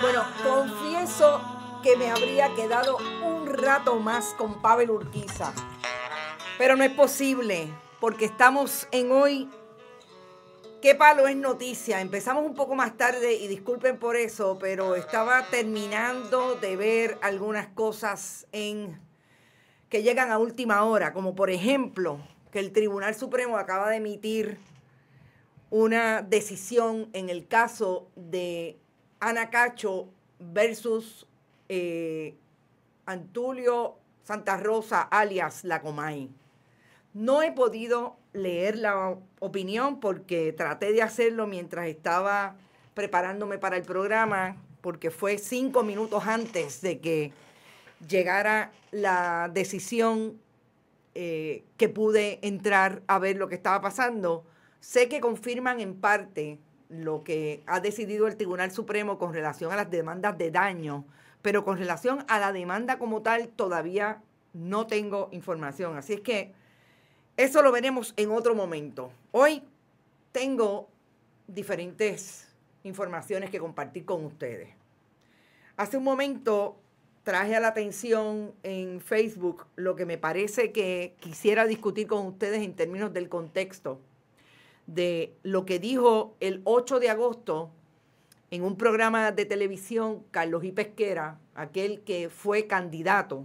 Bueno, confieso que me habría quedado un rato más con Pavel Urquiza, pero no es posible porque estamos en hoy ¿Qué palo es noticia? Empezamos un poco más tarde y disculpen por eso, pero estaba terminando de ver algunas cosas en que llegan a última hora, como por ejemplo que el Tribunal Supremo acaba de emitir una decisión en el caso de Ana Cacho versus eh, Antulio Santa Rosa, alias La no he podido leer la opinión porque traté de hacerlo mientras estaba preparándome para el programa, porque fue cinco minutos antes de que llegara la decisión eh, que pude entrar a ver lo que estaba pasando. Sé que confirman en parte lo que ha decidido el Tribunal Supremo con relación a las demandas de daño, pero con relación a la demanda como tal todavía no tengo información. Así es que eso lo veremos en otro momento. Hoy tengo diferentes informaciones que compartir con ustedes. Hace un momento traje a la atención en Facebook lo que me parece que quisiera discutir con ustedes en términos del contexto de lo que dijo el 8 de agosto en un programa de televisión Carlos I. Pesquera, aquel que fue candidato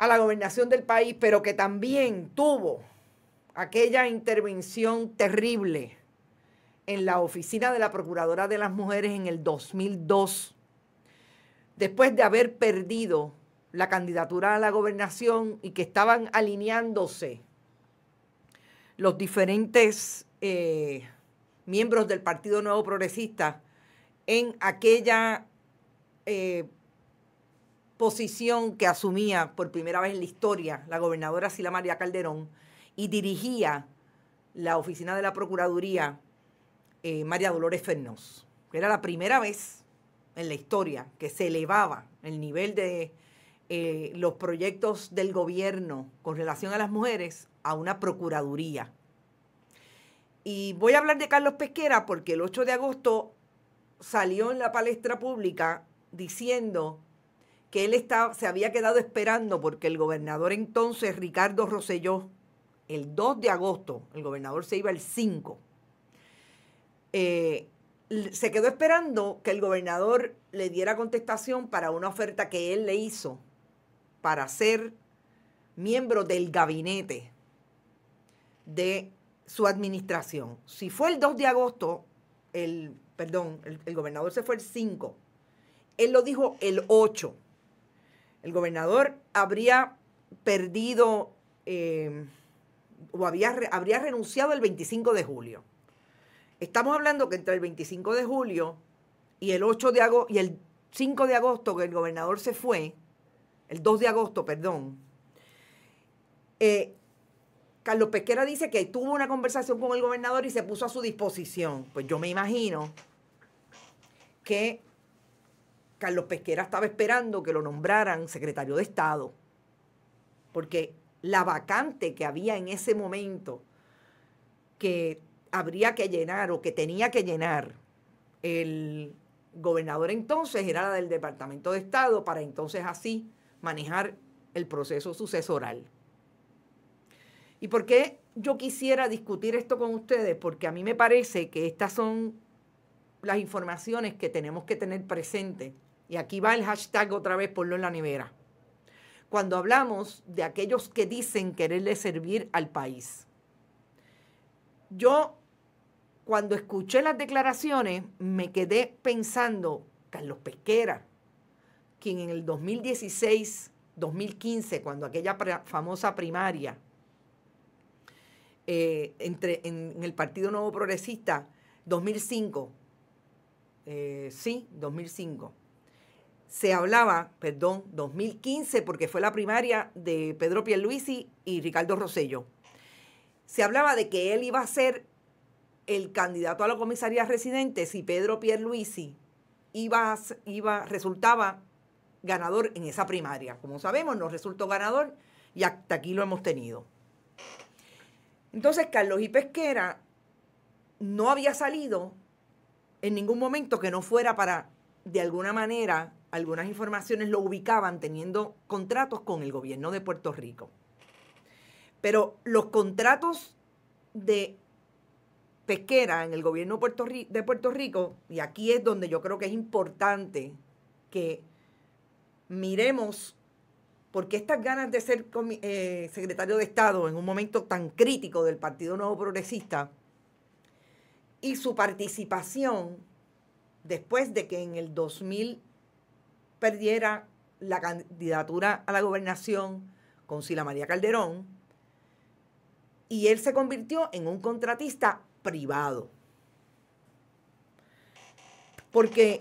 a la gobernación del país, pero que también tuvo aquella intervención terrible en la oficina de la Procuradora de las Mujeres en el 2002, después de haber perdido la candidatura a la gobernación y que estaban alineándose los diferentes eh, miembros del Partido Nuevo Progresista en aquella eh, posición que asumía por primera vez en la historia la gobernadora Sila María Calderón y dirigía la oficina de la Procuraduría eh, María Dolores Fernós. Era la primera vez en la historia que se elevaba el nivel de eh, los proyectos del gobierno con relación a las mujeres a una procuraduría. Y voy a hablar de Carlos Pesquera porque el 8 de agosto salió en la palestra pública diciendo que él estaba, se había quedado esperando porque el gobernador entonces, Ricardo Roselló el 2 de agosto, el gobernador se iba el 5, eh, se quedó esperando que el gobernador le diera contestación para una oferta que él le hizo para ser miembro del gabinete de su administración. Si fue el 2 de agosto, el, perdón, el, el gobernador se fue el 5, él lo dijo el 8 el gobernador habría perdido eh, o habría renunciado el 25 de julio. Estamos hablando que entre el 25 de julio y el 8 de agosto y el 5 de agosto que el gobernador se fue, el 2 de agosto, perdón, eh, Carlos Pesquera dice que tuvo una conversación con el gobernador y se puso a su disposición. Pues yo me imagino que Carlos Pesquera estaba esperando que lo nombraran secretario de Estado, porque la vacante que había en ese momento, que habría que llenar o que tenía que llenar el gobernador entonces, era la del Departamento de Estado, para entonces así manejar el proceso sucesoral. ¿Y por qué yo quisiera discutir esto con ustedes? Porque a mí me parece que estas son las informaciones que tenemos que tener presente y aquí va el hashtag otra vez, ponlo en la nevera. Cuando hablamos de aquellos que dicen quererle servir al país. Yo, cuando escuché las declaraciones, me quedé pensando, Carlos Pesquera, quien en el 2016, 2015, cuando aquella famosa primaria eh, entre, en, el Partido Nuevo Progresista, 2005, eh, sí, 2005, se hablaba, perdón, 2015, porque fue la primaria de Pedro Pierluisi y Ricardo Rosello. Se hablaba de que él iba a ser el candidato a la comisaría residente si Pedro Pierluisi iba, iba, resultaba ganador en esa primaria. Como sabemos, no resultó ganador y hasta aquí lo hemos tenido. Entonces, Carlos y Pesquera no había salido en ningún momento que no fuera para, de alguna manera, algunas informaciones lo ubicaban teniendo contratos con el gobierno de Puerto Rico. Pero los contratos de pesquera en el gobierno de Puerto Rico, y aquí es donde yo creo que es importante que miremos por qué estas ganas de ser eh, secretario de Estado en un momento tan crítico del Partido Nuevo Progresista y su participación después de que en el 2000 perdiera la candidatura a la gobernación con Sila María Calderón y él se convirtió en un contratista privado. Porque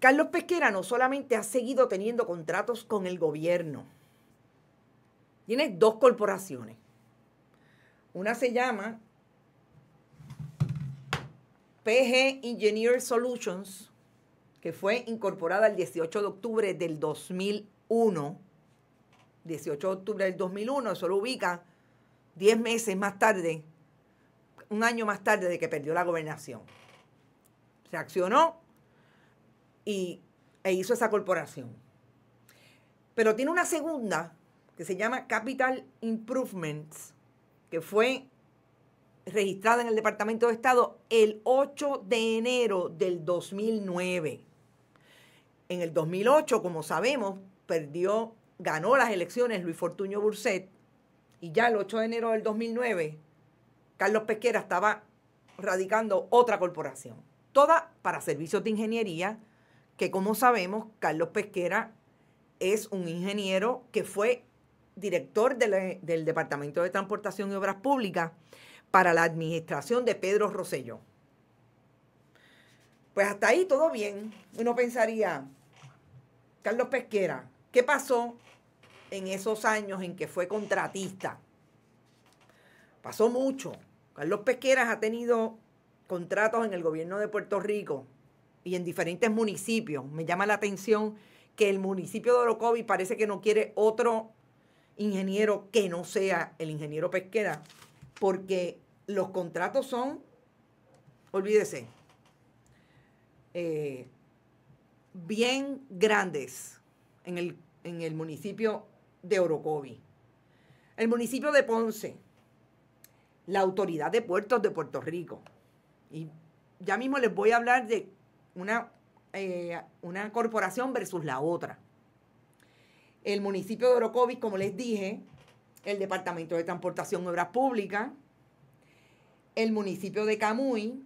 Carlos Pesquera no solamente ha seguido teniendo contratos con el gobierno, tiene dos corporaciones. Una se llama PG Engineer Solutions que fue incorporada el 18 de octubre del 2001. 18 de octubre del 2001, eso lo ubica 10 meses más tarde, un año más tarde de que perdió la gobernación. Se accionó y, e hizo esa corporación. Pero tiene una segunda que se llama Capital Improvements, que fue registrada en el Departamento de Estado el 8 de enero del 2009. En el 2008, como sabemos, perdió, ganó las elecciones Luis Fortuño Burset y ya el 8 de enero del 2009, Carlos Pesquera estaba radicando otra corporación, toda para servicios de ingeniería, que como sabemos, Carlos Pesquera es un ingeniero que fue director del Departamento de Transportación y Obras Públicas para la administración de Pedro Roselló. Pues hasta ahí todo bien. Uno pensaría, Carlos Pesquera, ¿qué pasó en esos años en que fue contratista? Pasó mucho. Carlos Pesquera ha tenido contratos en el gobierno de Puerto Rico y en diferentes municipios. Me llama la atención que el municipio de Orocovi parece que no quiere otro ingeniero que no sea el ingeniero Pesquera, porque los contratos son, olvídese, eh, bien grandes en el, municipio de Orocovi, el municipio de Ponce, la autoridad de puertos de Puerto Rico. Y ya mismo les voy a hablar de una, eh, una corporación versus la otra. El municipio de Orocovi, como les dije, el Departamento de Transportación y Obras Públicas, el municipio de Camuy,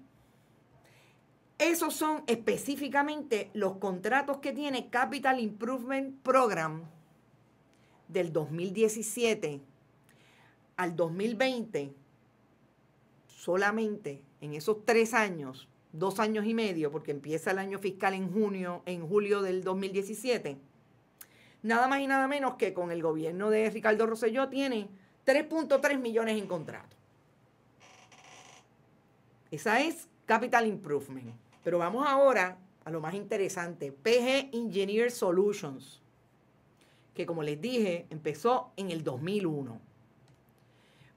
esos son específicamente los contratos que tiene Capital Improvement Program del 2017 al 2020, solamente en esos tres años, dos años y medio, porque empieza el año fiscal en junio, en julio del 2017, nada más y nada menos que con el gobierno de Ricardo Rosselló tiene 3.3 millones en contratos. Esa es Capital Improvement. Pero vamos ahora a lo más interesante, PG Engineer Solutions, que como les dije, empezó en el 2001.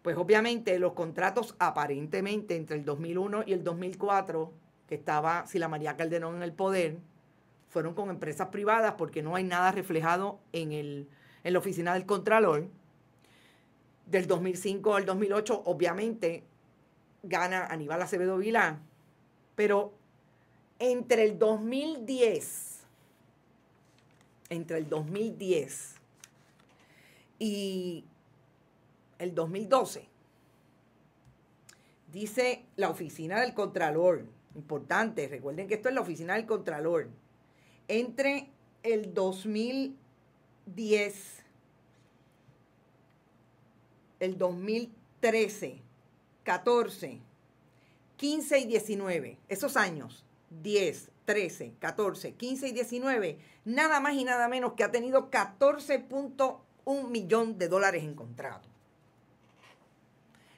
Pues obviamente los contratos aparentemente entre el 2001 y el 2004, que estaba Sila María Calderón en el poder, fueron con empresas privadas porque no hay nada reflejado en, el, en la oficina del Contralor. Del 2005 al 2008, obviamente, gana Aníbal Acevedo Vilá, pero entre el 2010, entre el 2010 y el 2012, dice la oficina del Contralor, importante, recuerden que esto es la oficina del Contralor, entre el 2010, el 2013, 14, 15 y 19, esos años 10, 13, 14, 15 y 19, nada más y nada menos que ha tenido 14.1 millón de dólares en contrato.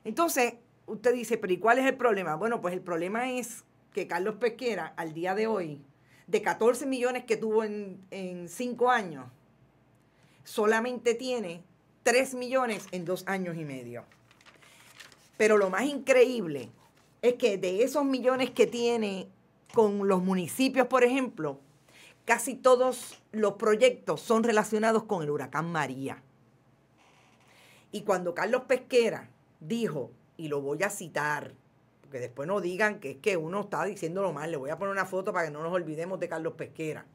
Entonces, usted dice, pero ¿y cuál es el problema? Bueno, pues el problema es que Carlos Pesquera, al día de hoy, de 14 millones que tuvo en, en 5 años, solamente tiene 3 millones en 2 años y medio. Pero lo más increíble es que de esos millones que tiene con los municipios, por ejemplo, casi todos los proyectos son relacionados con el huracán María. Y cuando Carlos Pesquera dijo, y lo voy a citar, porque después no digan que es que uno está diciéndolo mal, le voy a poner una foto para que no nos olvidemos de Carlos Pesquera.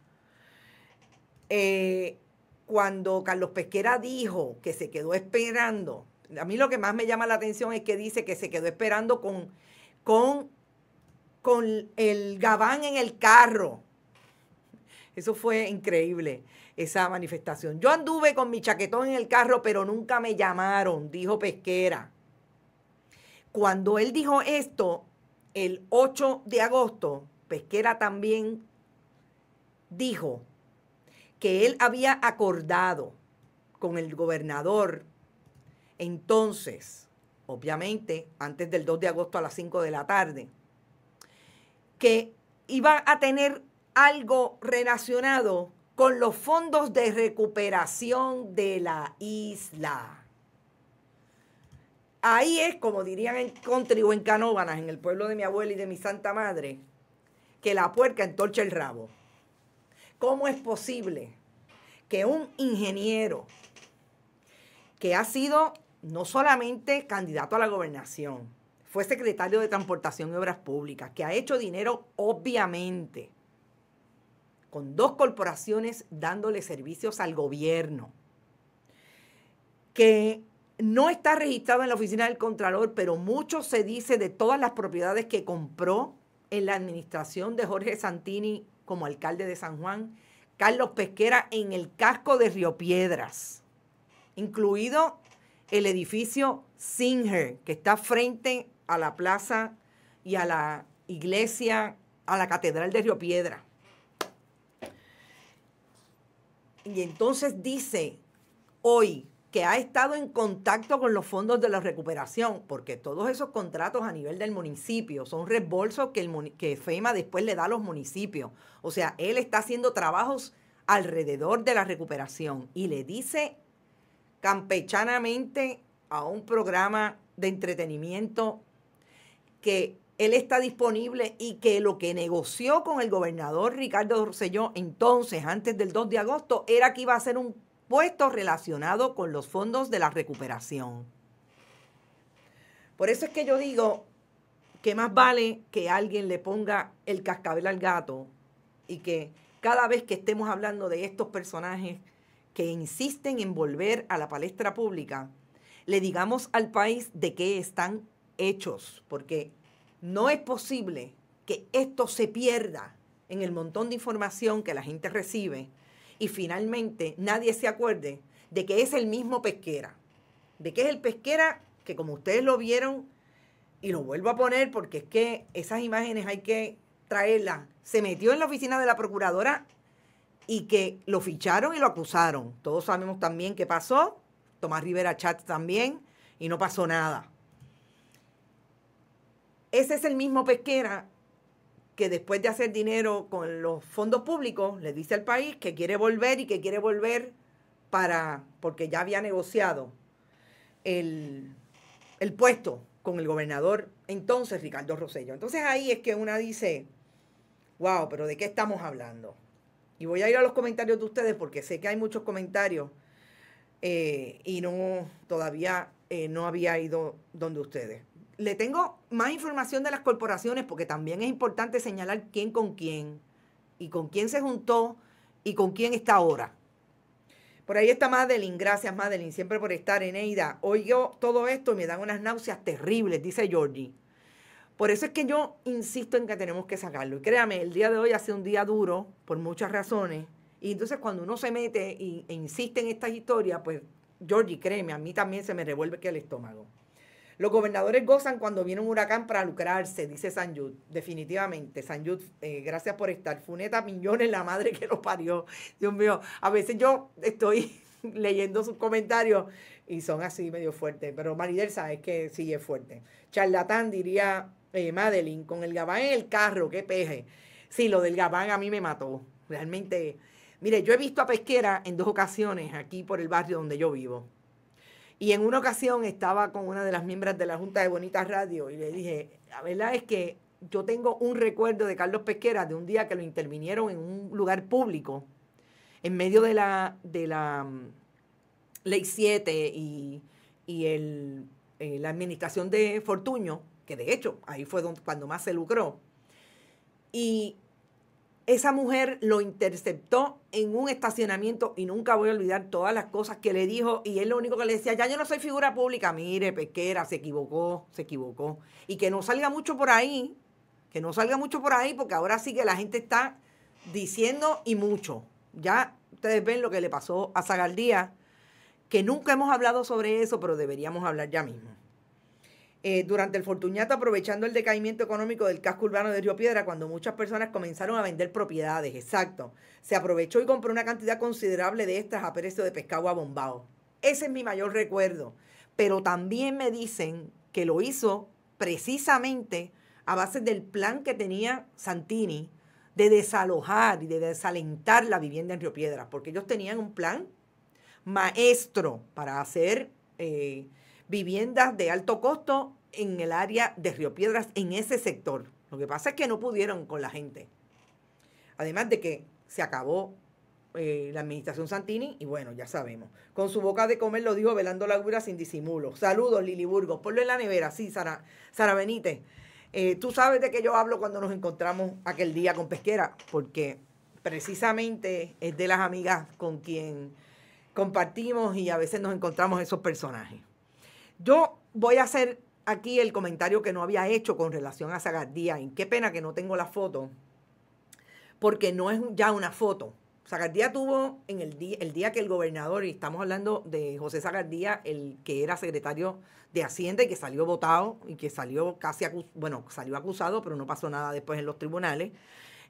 Eh, cuando Carlos Pesquera dijo que se quedó esperando, a mí lo que más me llama la atención es que dice que se quedó esperando con, con con el gabán en el carro. Eso fue increíble, esa manifestación. Yo anduve con mi chaquetón en el carro, pero nunca me llamaron, dijo Pesquera. Cuando él dijo esto, el 8 de agosto, Pesquera también dijo que él había acordado con el gobernador entonces, obviamente, antes del 2 de agosto a las 5 de la tarde, que iba a tener algo relacionado con los fondos de recuperación de la isla. Ahí es, como dirían en country o en Canóbanas, en el pueblo de mi abuela y de mi santa madre, que la puerca entorcha el rabo. ¿Cómo es posible que un ingeniero que ha sido no solamente candidato a la gobernación, fue secretario de Transportación y Obras Públicas, que ha hecho dinero obviamente, con dos corporaciones dándole servicios al gobierno, que no está registrado en la oficina del Contralor, pero mucho se dice de todas las propiedades que compró en la administración de Jorge Santini como alcalde de San Juan, Carlos Pesquera en el casco de Río Piedras, incluido el edificio Singer, que está frente a la plaza y a la iglesia, a la catedral de Río Piedra. Y entonces dice hoy que ha estado en contacto con los fondos de la recuperación, porque todos esos contratos a nivel del municipio son reembolsos que, el, FEMA después le da a los municipios. O sea, él está haciendo trabajos alrededor de la recuperación y le dice campechanamente a un programa de entretenimiento que él está disponible y que lo que negoció con el gobernador Ricardo Rosselló entonces, antes del 2 de agosto, era que iba a ser un puesto relacionado con los fondos de la recuperación. Por eso es que yo digo que más vale que alguien le ponga el cascabel al gato y que cada vez que estemos hablando de estos personajes que insisten en volver a la palestra pública, le digamos al país de qué están hechos, porque no es posible que esto se pierda en el montón de información que la gente recibe y finalmente nadie se acuerde de que es el mismo pesquera, de que es el pesquera que como ustedes lo vieron, y lo vuelvo a poner porque es que esas imágenes hay que traerlas, se metió en la oficina de la procuradora y que lo ficharon y lo acusaron. Todos sabemos también qué pasó, Tomás Rivera Chat también, y no pasó nada. Ese es el mismo pesquera que después de hacer dinero con los fondos públicos, le dice al país que quiere volver y que quiere volver para, porque ya había negociado el, puesto con el gobernador entonces, Ricardo Rosello. Entonces ahí es que una dice, wow, pero ¿de qué estamos hablando? Y voy a ir a los comentarios de ustedes porque sé que hay muchos comentarios eh, y no, todavía eh, no había ido donde ustedes le tengo más información de las corporaciones porque también es importante señalar quién con quién y con quién se juntó y con quién está ahora. Por ahí está Madeline, gracias Madeline, siempre por estar en Eida. Oigo todo esto y me dan unas náuseas terribles, dice Georgie. Por eso es que yo insisto en que tenemos que sacarlo. Y créame, el día de hoy ha sido un día duro por muchas razones. Y entonces cuando uno se mete e insiste en estas historias, pues Georgie, créeme, a mí también se me revuelve que el estómago. Los gobernadores gozan cuando viene un huracán para lucrarse, dice Sanyud. Definitivamente, Sanyud, eh, gracias por estar. Funeta Millones, la madre que lo parió. Dios mío, a veces yo estoy leyendo sus comentarios y son así medio fuertes. Pero Maridel sabe que sí es fuerte. Charlatán, diría eh, Madeline, con el gabán en el carro, qué peje. Sí, lo del gabán a mí me mató. Realmente, mire, yo he visto a Pesquera en dos ocasiones aquí por el barrio donde yo vivo. Y en una ocasión estaba con una de las miembros de la Junta de Bonitas Radio y le dije, la verdad es que yo tengo un recuerdo de Carlos Pesquera de un día que lo intervinieron en un lugar público, en medio de la, de la mm, Ley 7 y, eh, la administración de Fortuño, que de hecho ahí fue donde, cuando más se lucró. Y esa mujer lo interceptó en un estacionamiento y nunca voy a olvidar todas las cosas que le dijo y él lo único que le decía, ya yo no soy figura pública, mire, pesquera, se equivocó, se equivocó. Y que no salga mucho por ahí, que no salga mucho por ahí porque ahora sí que la gente está diciendo y mucho. Ya ustedes ven lo que le pasó a Zagaldía, que nunca hemos hablado sobre eso, pero deberíamos hablar ya mismo. Eh, durante el Fortunato, aprovechando el decaimiento económico del casco urbano de Río Piedra, cuando muchas personas comenzaron a vender propiedades, exacto. Se aprovechó y compró una cantidad considerable de estas a precio de pescado abombado. Ese es mi mayor recuerdo. Pero también me dicen que lo hizo precisamente a base del plan que tenía Santini de desalojar y de desalentar la vivienda en Río Piedra, porque ellos tenían un plan maestro para hacer eh, viviendas de alto costo en el área de Río Piedras, en ese sector. Lo que pasa es que no pudieron con la gente. Además de que se acabó eh, la administración Santini, y bueno, ya sabemos. Con su boca de comer lo dijo velando la sin disimulo. Saludos, Lili Burgos. Ponlo en la nevera, sí, Sara, Sara Benítez. Eh, tú sabes de qué yo hablo cuando nos encontramos aquel día con Pesquera, porque precisamente es de las amigas con quien compartimos y a veces nos encontramos esos personajes. Yo voy a hacer aquí el comentario que no había hecho con relación a Zagardía. Qué pena que no tengo la foto, porque no es ya una foto. Sagardía tuvo en el día, el día que el gobernador, y estamos hablando de José Sagardía, el que era secretario de Hacienda y que salió votado y que salió casi, bueno, salió acusado, pero no pasó nada después en los tribunales,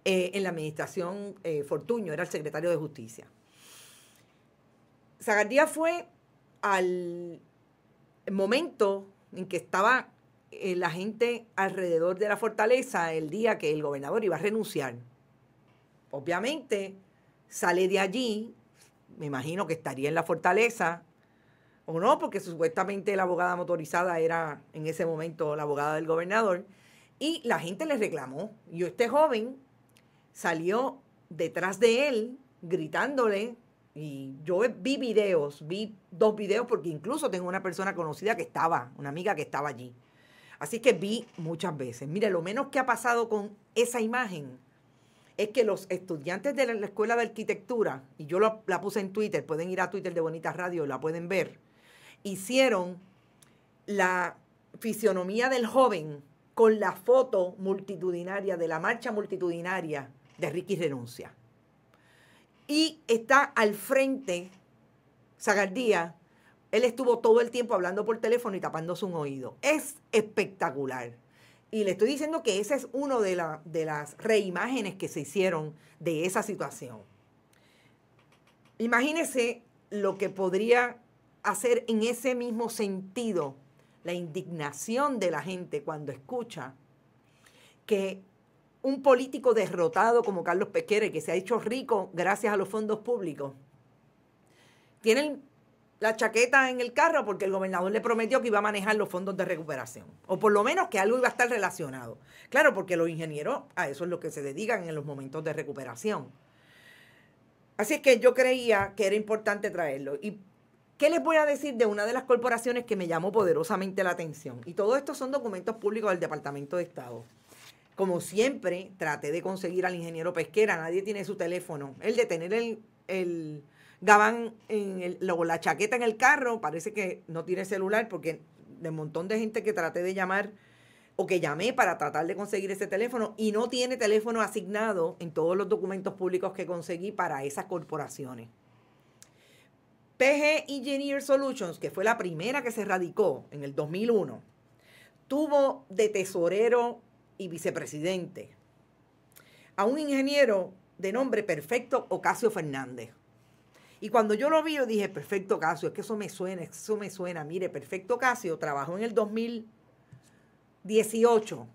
eh, en la administración eh, Fortuño, era el secretario de Justicia. Sagardía fue al momento en que estaba eh, la gente alrededor de la fortaleza el día que el gobernador iba a renunciar. Obviamente sale de allí, me imagino que estaría en la fortaleza, o no, porque supuestamente la abogada motorizada era en ese momento la abogada del gobernador, y la gente le reclamó. Y este joven salió detrás de él gritándole y yo vi videos, vi dos videos porque incluso tengo una persona conocida que estaba, una amiga que estaba allí. Así que vi muchas veces. Mire, lo menos que ha pasado con esa imagen es que los estudiantes de la Escuela de Arquitectura, y yo la puse en Twitter, pueden ir a Twitter de Bonita Radio la pueden ver, hicieron la fisionomía del joven con la foto multitudinaria de la marcha multitudinaria de Ricky Renuncia y está al frente Zagardía. Él estuvo todo el tiempo hablando por teléfono y tapándose un oído. Es espectacular. Y le estoy diciendo que esa es una de, la, de las reimágenes que se hicieron de esa situación. Imagínese lo que podría hacer en ese mismo sentido la indignación de la gente cuando escucha que un político derrotado como Carlos Pesquere, que se ha hecho rico gracias a los fondos públicos, tiene la chaqueta en el carro porque el gobernador le prometió que iba a manejar los fondos de recuperación, o por lo menos que algo iba a estar relacionado. Claro, porque los ingenieros a eso es lo que se dedican en los momentos de recuperación. Así es que yo creía que era importante traerlo. ¿Y qué les voy a decir de una de las corporaciones que me llamó poderosamente la atención? Y todo esto son documentos públicos del Departamento de Estado. Como siempre, traté de conseguir al ingeniero Pesquera, nadie tiene su teléfono. El de tener el, el gabán en el, la chaqueta en el carro, parece que no tiene celular, porque de un montón de gente que traté de llamar o que llamé para tratar de conseguir ese teléfono y no tiene teléfono asignado en todos los documentos públicos que conseguí para esas corporaciones. PG Engineer Solutions, que fue la primera que se radicó en el 2001, tuvo de tesorero y vicepresidente, a un ingeniero de nombre Perfecto Ocasio Fernández. Y cuando yo lo vi, dije, Perfecto Ocasio, es que eso me suena, eso me suena. Mire, Perfecto Ocasio trabajó en el 2018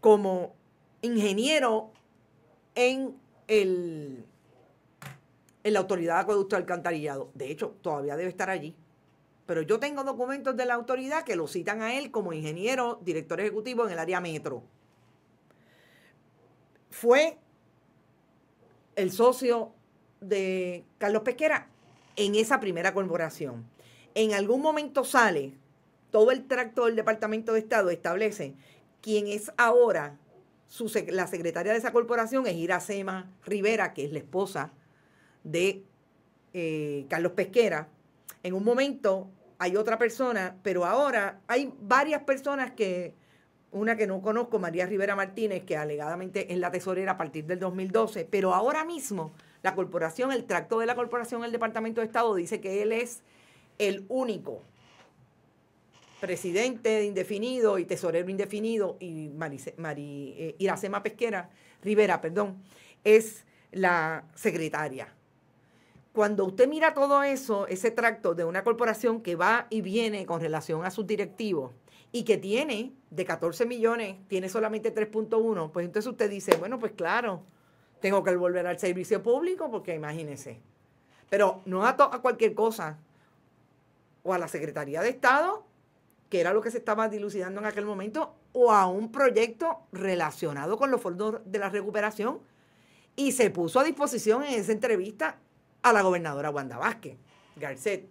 como ingeniero en, el, en la Autoridad de Acueducto Alcantarillado. De hecho, todavía debe estar allí pero yo tengo documentos de la autoridad que lo citan a él como ingeniero, director ejecutivo en el área metro. Fue el socio de Carlos Pesquera en esa primera corporación. En algún momento sale, todo el tracto del Departamento de Estado establece quién es ahora la secretaria de esa corporación, es Iracema Rivera, que es la esposa de eh, Carlos Pesquera. En un momento hay otra persona, pero ahora hay varias personas que, una que no conozco, María Rivera Martínez, que alegadamente es la tesorera a partir del 2012, pero ahora mismo la corporación, el tracto de la corporación, el Departamento de Estado dice que él es el único presidente de indefinido y tesorero indefinido y Marice, eh, Iracema Pesquera, Rivera, perdón, es la secretaria cuando usted mira todo eso, ese tracto de una corporación que va y viene con relación a sus directivos y que tiene de 14 millones, tiene solamente 3.1, pues entonces usted dice, bueno, pues claro, tengo que volver al servicio público porque imagínese. Pero no a, a cualquier cosa, o a la Secretaría de Estado, que era lo que se estaba dilucidando en aquel momento, o a un proyecto relacionado con los fondos de la recuperación. Y se puso a disposición en esa entrevista a la gobernadora Wanda Vázquez Garcet.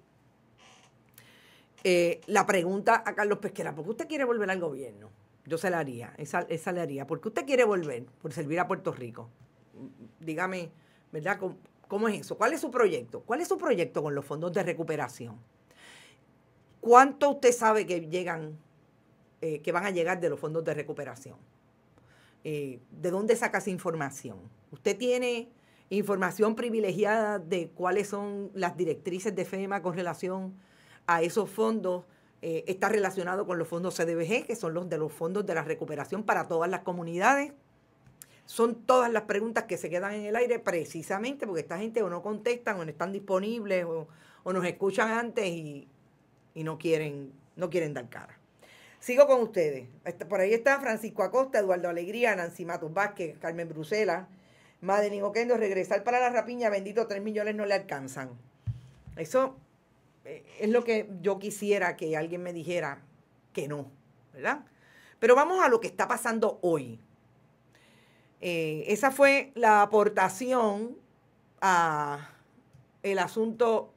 Eh, la pregunta a Carlos Pesquera, ¿por qué usted quiere volver al gobierno? Yo se la haría, esa, le haría. ¿Por qué usted quiere volver? Por servir a Puerto Rico. Dígame, ¿verdad? ¿Cómo, ¿Cómo, es eso? ¿Cuál es su proyecto? ¿Cuál es su proyecto con los fondos de recuperación? ¿Cuánto usted sabe que llegan, eh, que van a llegar de los fondos de recuperación? Eh, ¿De dónde saca esa información? ¿Usted tiene información privilegiada de cuáles son las directrices de FEMA con relación a esos fondos eh, está relacionado con los fondos CDBG, que son los de los fondos de la recuperación para todas las comunidades. Son todas las preguntas que se quedan en el aire precisamente porque esta gente o no contestan o no están disponibles o, nos escuchan antes y, no, quieren, no quieren dar cara. Sigo con ustedes. Este, por ahí está Francisco Acosta, Eduardo Alegría, Nancy Matos Vázquez, Carmen Brusela, Madeline Oquendo, regresar para la rapiña, bendito, 3 millones no le alcanzan. Eso eh, es lo que yo quisiera que alguien me dijera que no, ¿verdad? Pero vamos a lo que está pasando hoy. Eh, esa fue la aportación a el asunto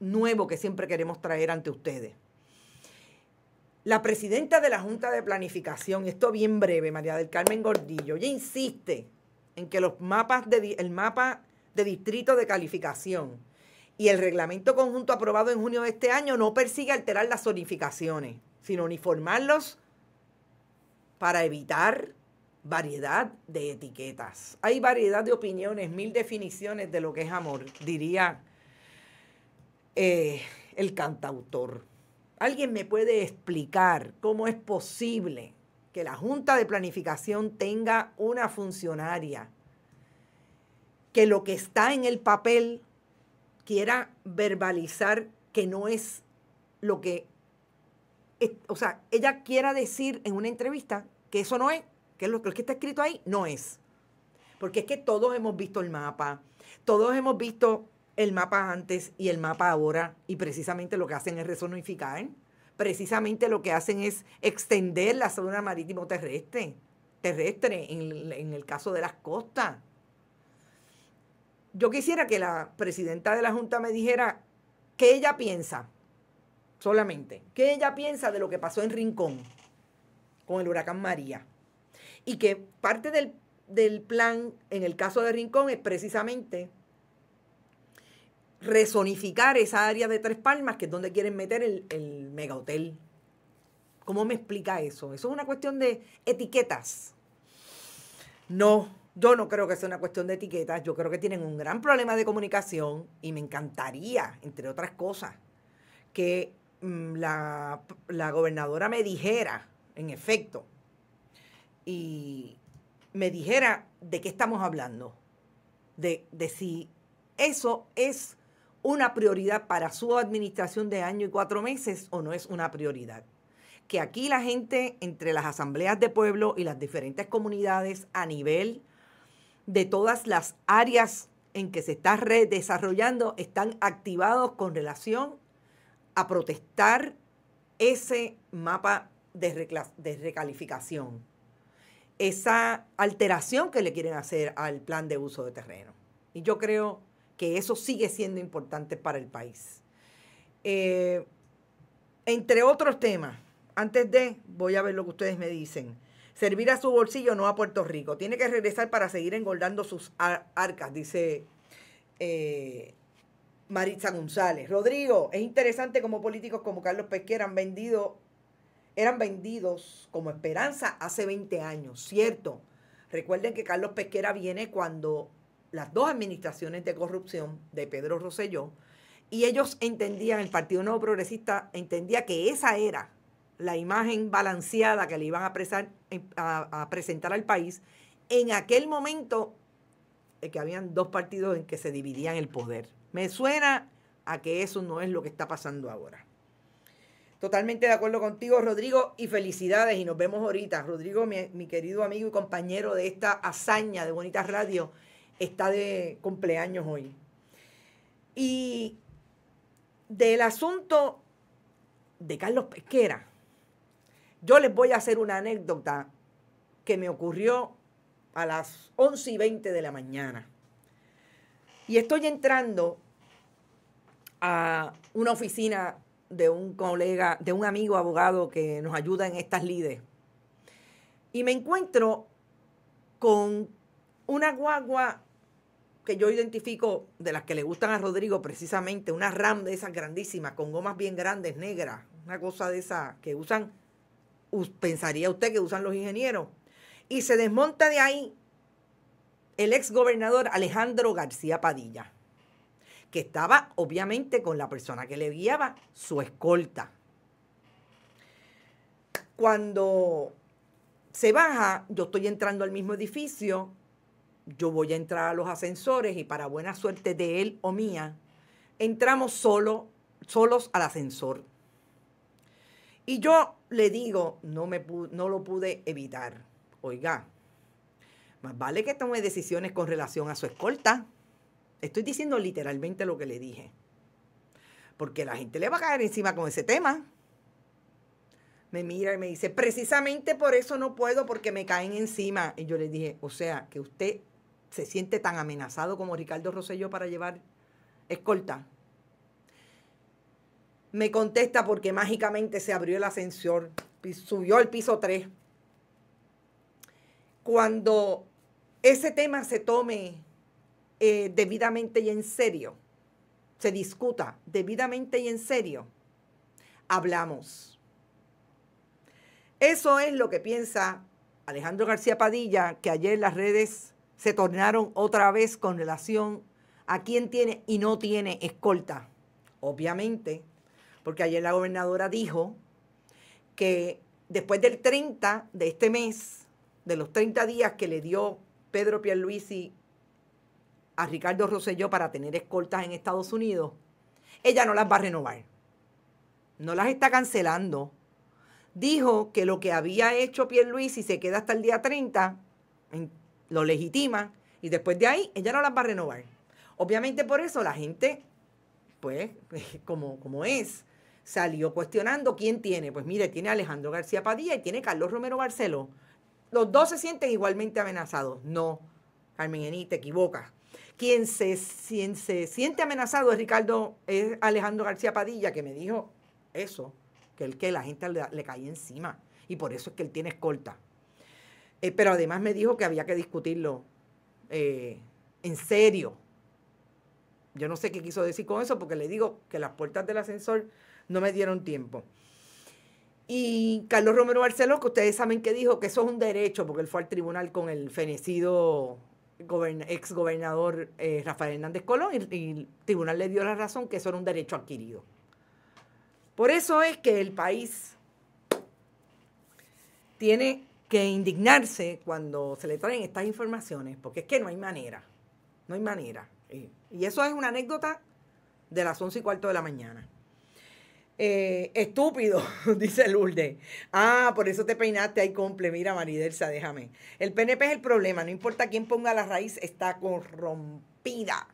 nuevo que siempre queremos traer ante ustedes. La presidenta de la Junta de Planificación, esto bien breve, María del Carmen Gordillo, ya insiste en que los mapas de, el mapa de distrito de calificación y el reglamento conjunto aprobado en junio de este año no persigue alterar las zonificaciones, sino uniformarlos para evitar variedad de etiquetas. Hay variedad de opiniones, mil definiciones de lo que es amor, diría eh, el cantautor. ¿Alguien me puede explicar cómo es posible que la Junta de Planificación tenga una funcionaria que lo que está en el papel quiera verbalizar que no es lo que, o sea, ella quiera decir en una entrevista que eso no es, que lo, lo que está escrito ahí no es. Porque es que todos hemos visto el mapa, todos hemos visto el mapa antes y el mapa ahora, y precisamente lo que hacen es resonificar precisamente lo que hacen es extender la zona marítimo terrestre, terrestre en, el caso de las costas. Yo quisiera que la presidenta de la Junta me dijera qué ella piensa, solamente, qué ella piensa de lo que pasó en Rincón con el huracán María. Y que parte del, del plan en el caso de Rincón es precisamente Resonificar esa área de Tres Palmas, que es donde quieren meter el, mega hotel ¿Cómo me explica eso? Eso es una cuestión de etiquetas. No, yo no creo que sea una cuestión de etiquetas. Yo creo que tienen un gran problema de comunicación y me encantaría, entre otras cosas, que mm, la, gobernadora me dijera, en efecto, y me dijera de qué estamos hablando, de, de si eso es una prioridad para su administración de año y cuatro meses o no es una prioridad. Que aquí la gente entre las asambleas de pueblo y las diferentes comunidades a nivel de todas las áreas en que se está desarrollando están activados con relación a protestar ese mapa de, recalificación, esa alteración que le quieren hacer al plan de uso de terreno. Y yo creo que eso sigue siendo importante para el país. Eh, entre otros temas, antes de, voy a ver lo que ustedes me dicen. Servir a su bolsillo no a Puerto Rico. Tiene que regresar para seguir engordando sus arcas, dice eh, Maritza González. Rodrigo, es interesante como políticos como Carlos Pesquera han vendido, eran vendidos como esperanza hace 20 años, ¿cierto? Recuerden que Carlos Pesquera viene cuando las dos administraciones de corrupción de Pedro Rosselló, y ellos entendían, el Partido Nuevo Progresista entendía que esa era la imagen balanceada que le iban a, eh, presentar al país en aquel momento en eh, que habían dos partidos en que se dividían el poder. Me suena a que eso no es lo que está pasando ahora. Totalmente de acuerdo contigo, Rodrigo, y felicidades. Y nos vemos ahorita. Rodrigo, mi, mi, querido amigo y compañero de esta hazaña de Bonitas Radio, está de cumpleaños hoy. Y del asunto de Carlos Pesquera, yo les voy a hacer una anécdota que me ocurrió a las 11 y 20 de la mañana. Y estoy entrando a una oficina de un colega, de un amigo abogado que nos ayuda en estas lides. Y me encuentro con una guagua que yo identifico de las que le gustan a Rodrigo, precisamente, una RAM de esas grandísimas, con gomas bien grandes, negras, una cosa de esa que usan, pensaría usted que usan los ingenieros. Y se desmonta de ahí el ex gobernador Alejandro García Padilla, que estaba obviamente con la persona que le guiaba, su escolta. Cuando se baja, yo estoy entrando al mismo edificio, yo voy a entrar a los ascensores y para buena suerte de él o mía, entramos solo, solos al ascensor. Y yo le digo, no, me, no lo pude evitar. Oiga, más vale que tome decisiones con relación a su escolta. Estoy diciendo literalmente lo que le dije. Porque la gente le va a caer encima con ese tema. Me mira y me dice, precisamente por eso no puedo porque me caen encima. Y yo le dije, o sea, que usted se siente tan amenazado como Ricardo Rosselló para llevar escolta? Me contesta porque mágicamente se abrió el ascensor, subió al piso 3. Cuando ese tema se tome eh, debidamente y en serio, se discuta debidamente y en serio, hablamos. Eso es lo que piensa Alejandro García Padilla, que ayer las redes se tornaron otra vez con relación a quién tiene y no tiene escolta. Obviamente, porque ayer la gobernadora dijo que después del 30 de este mes, de los 30 días que le dio Pedro Pierluisi a Ricardo Roselló para tener escoltas en Estados Unidos, ella no las va a renovar. No las está cancelando. Dijo que lo que había hecho Pierluisi se queda hasta el día 30, lo legitima y después de ahí ella no las va a renovar. Obviamente por eso la gente, pues, como, como es, salió cuestionando quién tiene. Pues mire, tiene Alejandro García Padilla y tiene Carlos Romero Barceló. Los dos se sienten igualmente amenazados. No, Carmen Eni, te equivocas. Quien se, siente amenazado es Ricardo, es Alejandro García Padilla, que me dijo eso, que el que la gente le, le cae encima. Y por eso es que él tiene escolta. Eh, pero además me dijo que había que discutirlo eh, en serio. Yo no sé qué quiso decir con eso porque le digo que las puertas del ascensor no me dieron tiempo. Y Carlos Romero Barceló, que ustedes saben que dijo que eso es un derecho porque él fue al tribunal con el fenecido ex gobernador eh, Rafael Hernández Colón y, el tribunal le dio la razón que eso era un derecho adquirido. Por eso es que el país tiene que indignarse cuando se le traen estas informaciones, porque es que no hay manera, no hay manera. Y eso es una anécdota de las once y cuarto de la mañana. Eh, estúpido, dice Lourdes. Ah, por eso te peinaste ahí, cumple, Mira, Maridelsa, déjame. El PNP es el problema, no importa quién ponga la raíz, está corrompida.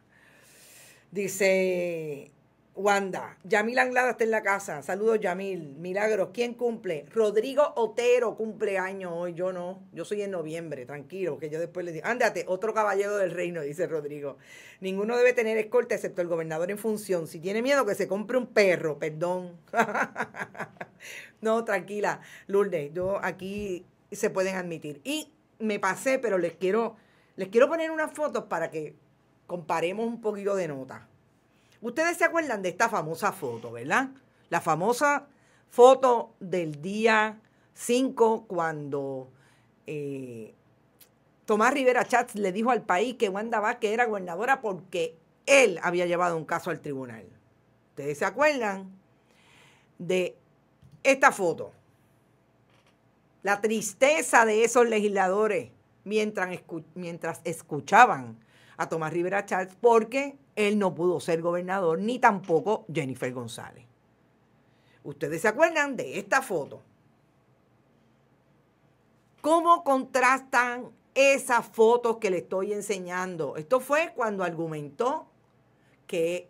Dice Wanda, Yamil Anglada está en la casa. Saludos, Yamil. Milagros, ¿quién cumple? Rodrigo Otero cumple año hoy. Yo no, yo soy en noviembre, tranquilo, que yo después le digo. Ándate, otro caballero del reino, dice Rodrigo. Ninguno debe tener escolta excepto el gobernador en función. Si tiene miedo, que se compre un perro, perdón. no, tranquila, Lourdes, yo aquí se pueden admitir. Y me pasé, pero les quiero, les quiero poner unas fotos para que comparemos un poquito de nota Ustedes se acuerdan de esta famosa foto, ¿verdad? La famosa foto del día 5 cuando eh, Tomás Rivera Chats le dijo al país que Wanda Vázquez era gobernadora porque él había llevado un caso al tribunal. ¿Ustedes se acuerdan de esta foto? La tristeza de esos legisladores mientras, escuchaban a Tomás Rivera Charles porque él no pudo ser gobernador ni tampoco Jennifer González. Ustedes se acuerdan de esta foto. ¿Cómo contrastan esas fotos que le estoy enseñando? Esto fue cuando argumentó que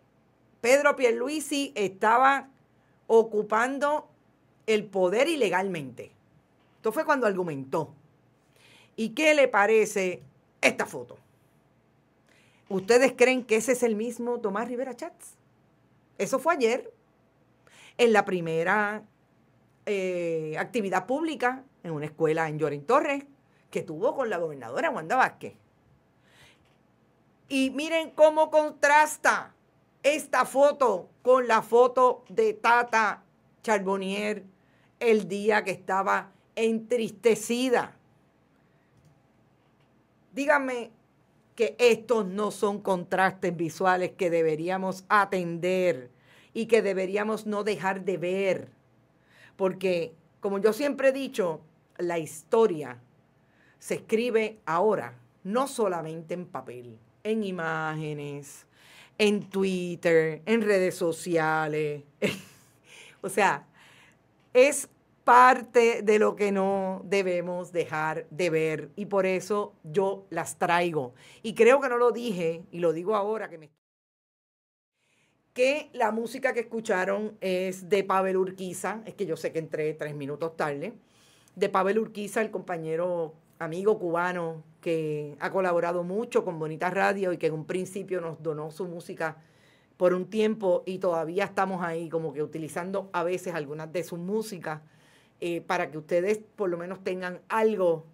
Pedro Pierluisi estaba ocupando el poder ilegalmente. Esto fue cuando argumentó. ¿Y qué le parece esta foto? ¿Ustedes creen que ese es el mismo Tomás Rivera Chats? Eso fue ayer, en la primera eh, actividad pública, en una escuela en Lloren Torres, que tuvo con la gobernadora Wanda Vázquez. Y miren cómo contrasta esta foto con la foto de Tata Charbonnier el día que estaba entristecida. Díganme que estos no son contrastes visuales que deberíamos atender y que deberíamos no dejar de ver. Porque, como yo siempre he dicho, la historia se escribe ahora, no solamente en papel, en imágenes, en Twitter, en redes sociales. o sea, es parte de lo que no debemos dejar de ver y por eso yo las traigo. Y creo que no lo dije y lo digo ahora que me que la música que escucharon es de Pavel Urquiza, es que yo sé que entré tres minutos tarde, de Pavel Urquiza, el compañero amigo cubano que ha colaborado mucho con Bonita Radio y que en un principio nos donó su música por un tiempo y todavía estamos ahí como que utilizando a veces algunas de sus músicas. Eh, para que ustedes por lo menos tengan algo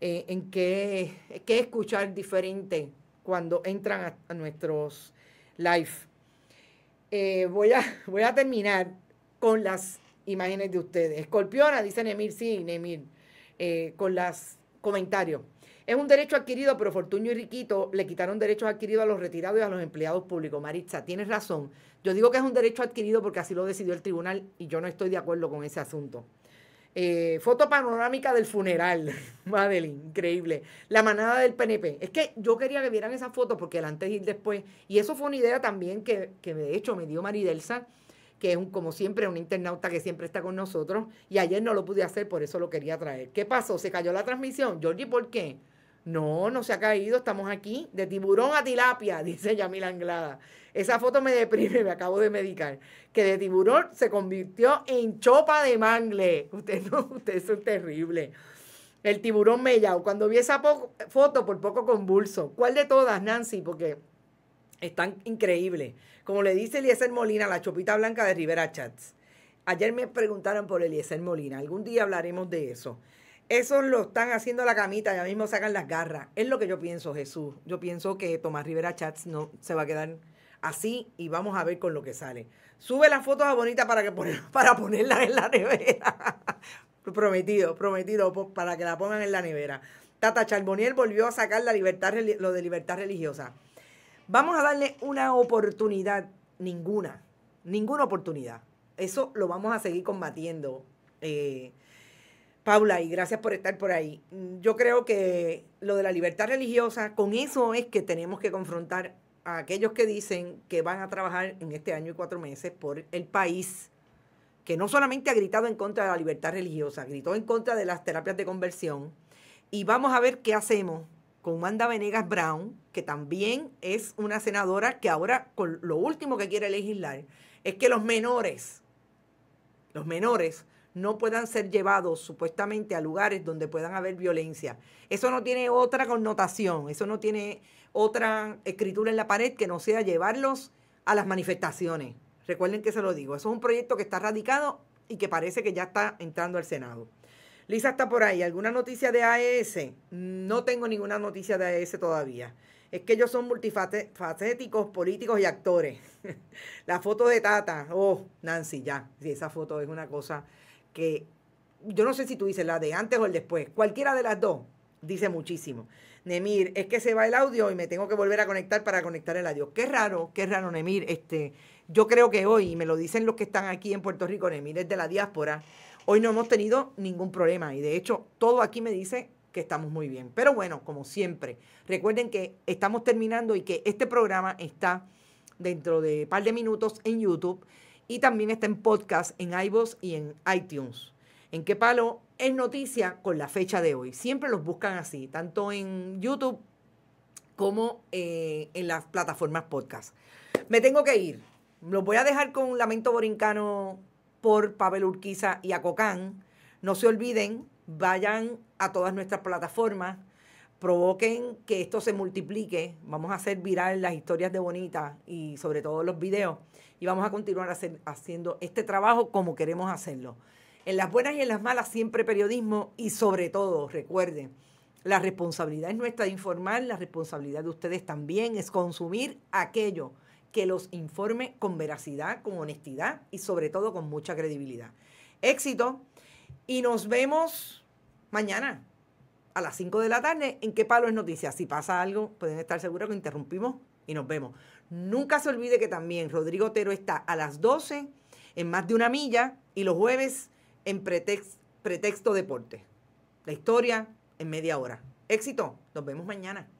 eh, en que, escuchar diferente cuando entran a, nuestros live. Eh, voy, a, terminar con las imágenes de ustedes. Escorpiona, dice Nemir, sí, Nemir, con los comentarios. Es un derecho adquirido, pero Fortuño y Riquito le quitaron derechos adquiridos a los retirados y a los empleados públicos. Maritza, tienes razón. Yo digo que es un derecho adquirido porque así lo decidió el tribunal y yo no estoy de acuerdo con ese asunto. Eh, foto panorámica del funeral, Madeline, increíble. La manada del PNP. Es que yo quería que vieran esa foto porque el antes y el después. Y eso fue una idea también que, de hecho me dio Maridelsa, que es un, como siempre un internauta que siempre está con nosotros. Y ayer no lo pude hacer, por eso lo quería traer. ¿Qué pasó? ¿Se cayó la transmisión? Georgi, ¿por qué? No, no se ha caído, estamos aquí, de tiburón a tilapia, dice Yamil Anglada. Esa foto me deprime, me acabo de medicar. Que de tiburón se convirtió en chopa de mangle. Ustedes no, usted son terribles. El tiburón mellao. Cuando vi esa foto, por poco convulso. ¿Cuál de todas, Nancy? Porque están increíbles. Como le dice Eliezer Molina, la chopita blanca de Rivera Chats. Ayer me preguntaron por Eliezer Molina. Algún día hablaremos de eso. Esos lo están haciendo la camita, ya mismo sacan las garras. Es lo que yo pienso, Jesús. Yo pienso que Tomás Rivera Chats no se va a quedar así y vamos a ver con lo que sale. Sube las fotos a Bonita para, que para ponerlas en la nevera. prometido, prometido, para que la pongan en la nevera. Tata Charboniel volvió a sacar la libertad, lo de libertad religiosa. Vamos a darle una oportunidad, ninguna, ninguna oportunidad. Eso lo vamos a seguir combatiendo. Eh, Paula, y gracias por estar por ahí. Mm, yo creo que lo de la libertad religiosa, con eso es que tenemos que confrontar a aquellos que dicen que van a trabajar en este año y cuatro meses por el país, que no solamente ha gritado en contra de la libertad religiosa, gritó en contra de las terapias de conversión. Y vamos a ver qué hacemos con Wanda Venegas Brown, que también es una senadora que ahora con lo último que quiere legislar es que los menores, los menores, no puedan ser llevados supuestamente a lugares donde puedan haber violencia. Eso no tiene otra connotación, eso no tiene otra escritura en la pared que no sea llevarlos a las manifestaciones. Recuerden que se lo digo, eso es un proyecto que está radicado y que parece que ya está entrando al Senado. Lisa está por ahí. ¿Alguna noticia de AES? No tengo ninguna noticia de AES todavía. Es que ellos son multifacéticos, políticos y actores. la foto de Tata. Oh, Nancy, ya. Si esa foto es una cosa que yo no sé si tú dices la de antes o el después, cualquiera de las dos, dice muchísimo. Nemir, es que se va el audio y me tengo que volver a conectar para conectar el audio. Qué raro, qué raro, Nemir. Este, yo creo que hoy, y me lo dicen los que están aquí en Puerto Rico, Nemir es de la diáspora, hoy no hemos tenido ningún problema. Y de hecho, todo aquí me dice que estamos muy bien. Pero bueno, como siempre, recuerden que estamos terminando y que este programa está dentro de un par de minutos en YouTube y también está en podcast en iVoox y en iTunes. En qué palo es noticia con la fecha de hoy. Siempre los buscan así, tanto en YouTube como eh, en las plataformas podcast. Me tengo que ir. Los voy a dejar con un Lamento Borincano por Pavel Urquiza y Cocán. No se olviden, vayan a todas nuestras plataformas, provoquen que esto se multiplique. Vamos a hacer viral las historias de Bonita y sobre todo los videos. Y vamos a continuar haciendo este trabajo como queremos hacerlo. En las buenas y en las malas siempre periodismo y sobre todo, recuerden, la responsabilidad es nuestra de informar, la responsabilidad de ustedes también es consumir aquello que los informe con veracidad, con honestidad y sobre todo con mucha credibilidad. Éxito y nos vemos mañana a las 5 de la tarde en qué palo es noticia. Si pasa algo, pueden estar seguros que interrumpimos y nos vemos. Nunca se olvide que también Rodrigo Otero está a las 12 en más de una milla y los jueves en pretexto deporte. La historia en media hora. Éxito. Nos vemos mañana.